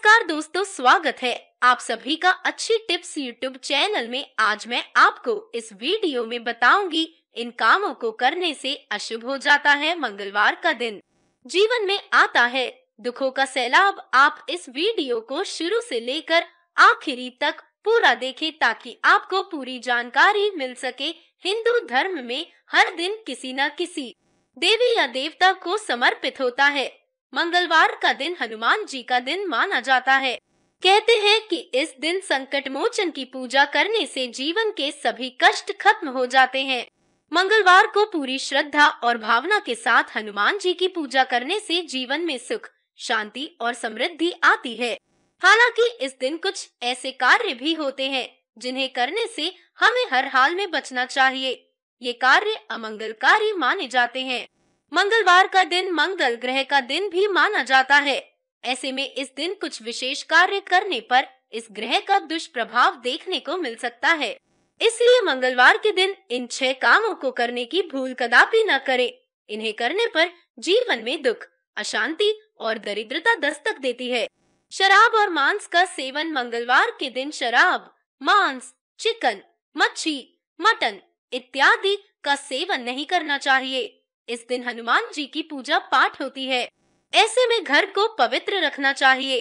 नमस्कार दोस्तों स्वागत है आप सभी का अच्छी टिप्स यूट्यूब चैनल में आज मैं आपको इस वीडियो में बताऊंगी इन कामों को करने से अशुभ हो जाता है मंगलवार का दिन जीवन में आता है दुखों का सैलाब आप इस वीडियो को शुरू से लेकर आखिरी तक पूरा देखें ताकि आपको पूरी जानकारी मिल सके हिंदू धर्म में हर दिन किसी न किसी देवी या देवता को समर्पित होता है मंगलवार का दिन हनुमान जी का दिन माना जाता है कहते हैं कि इस दिन संकट मोचन की पूजा करने से जीवन के सभी कष्ट खत्म हो जाते हैं मंगलवार को पूरी श्रद्धा और भावना के साथ हनुमान जी की पूजा करने से जीवन में सुख शांति और समृद्धि आती है हालांकि इस दिन कुछ ऐसे कार्य भी होते हैं जिन्हें करने से हमें हर हाल में बचना चाहिए ये कार्य अमंगलकारी माने जाते हैं मंगलवार का दिन मंगल ग्रह का दिन भी माना जाता है ऐसे में इस दिन कुछ विशेष कार्य करने पर इस ग्रह का दुष्प्रभाव देखने को मिल सकता है इसलिए मंगलवार के दिन इन छह कामों को करने की भूल कदापि न करें। इन्हें करने पर जीवन में दुख अशांति और दरिद्रता दस्तक देती है शराब और मांस का सेवन मंगलवार के दिन शराब मांस चिकन मच्छी मटन इत्यादि का सेवन नहीं करना चाहिए इस दिन हनुमान जी की पूजा पाठ होती है ऐसे में घर को पवित्र रखना चाहिए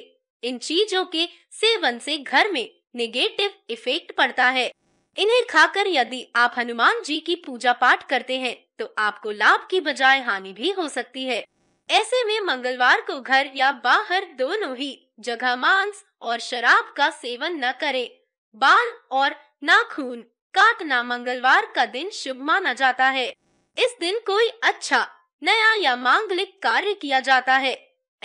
इन चीजों के सेवन से घर में नेगेटिव इफेक्ट पड़ता है इन्हें खाकर यदि आप हनुमान जी की पूजा पाठ करते हैं तो आपको लाभ की बजाय हानि भी हो सकती है ऐसे में मंगलवार को घर या बाहर दोनों ही जगह मांस और शराब का सेवन न करें बाल और नाखून काटना मंगलवार का दिन शुभ माना जाता है इस दिन कोई अच्छा नया या मांगलिक कार्य किया जाता है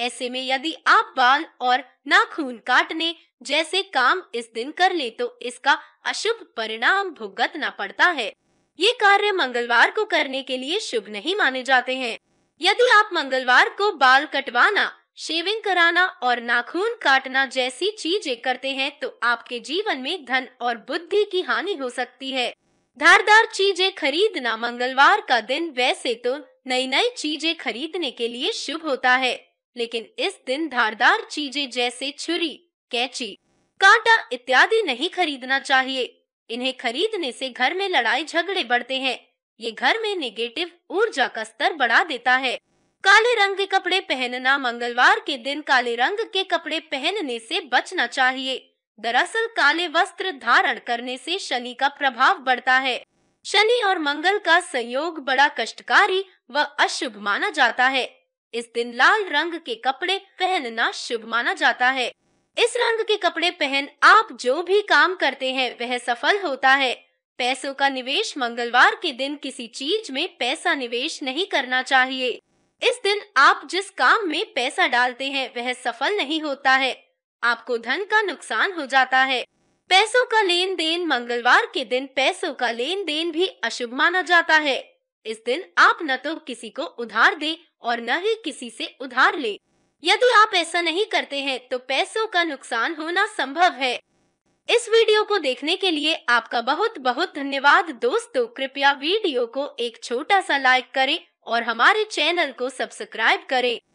ऐसे में यदि आप बाल और नाखून काटने जैसे काम इस दिन कर ले तो इसका अशुभ परिणाम भुगतना पड़ता है ये कार्य मंगलवार को करने के लिए शुभ नहीं माने जाते हैं यदि आप मंगलवार को बाल कटवाना शेविंग कराना और नाखून काटना जैसी चीजें करते हैं तो आपके जीवन में धन और बुद्धि की हानि हो सकती है धारदार चीजें खरीदना मंगलवार का दिन वैसे तो नई नई चीजें खरीदने के लिए शुभ होता है लेकिन इस दिन धारदार चीजें जैसे छुरी कैची कांटा इत्यादि नहीं खरीदना चाहिए इन्हें खरीदने से घर में लड़ाई झगड़े बढ़ते हैं ये घर में नेगेटिव ऊर्जा का स्तर बढ़ा देता है काले रंग के कपड़े पहनना मंगलवार के दिन काले रंग के कपड़े पहनने से बचना चाहिए दरअसल काले वस्त्र धारण करने से शनि का प्रभाव बढ़ता है शनि और मंगल का संयोग बड़ा कष्टकारी व अशुभ माना जाता है इस दिन लाल रंग के कपड़े पहनना शुभ माना जाता है इस रंग के कपड़े पहन आप जो भी काम करते हैं वह सफल होता है पैसों का निवेश मंगलवार के दिन किसी चीज में पैसा निवेश नहीं करना चाहिए इस दिन आप जिस काम में पैसा डालते हैं वह सफल नहीं होता है आपको धन का नुकसान हो जाता है पैसों का लेन देन मंगलवार के दिन पैसों का लेन देन भी अशुभ माना जाता है इस दिन आप न तो किसी को उधार दे और न ही किसी से उधार ले यदि आप ऐसा नहीं करते हैं तो पैसों का नुकसान होना संभव है इस वीडियो को देखने के लिए आपका बहुत बहुत धन्यवाद दोस्तों कृपया वीडियो को एक छोटा सा लाइक करें और हमारे चैनल को सब्सक्राइब करें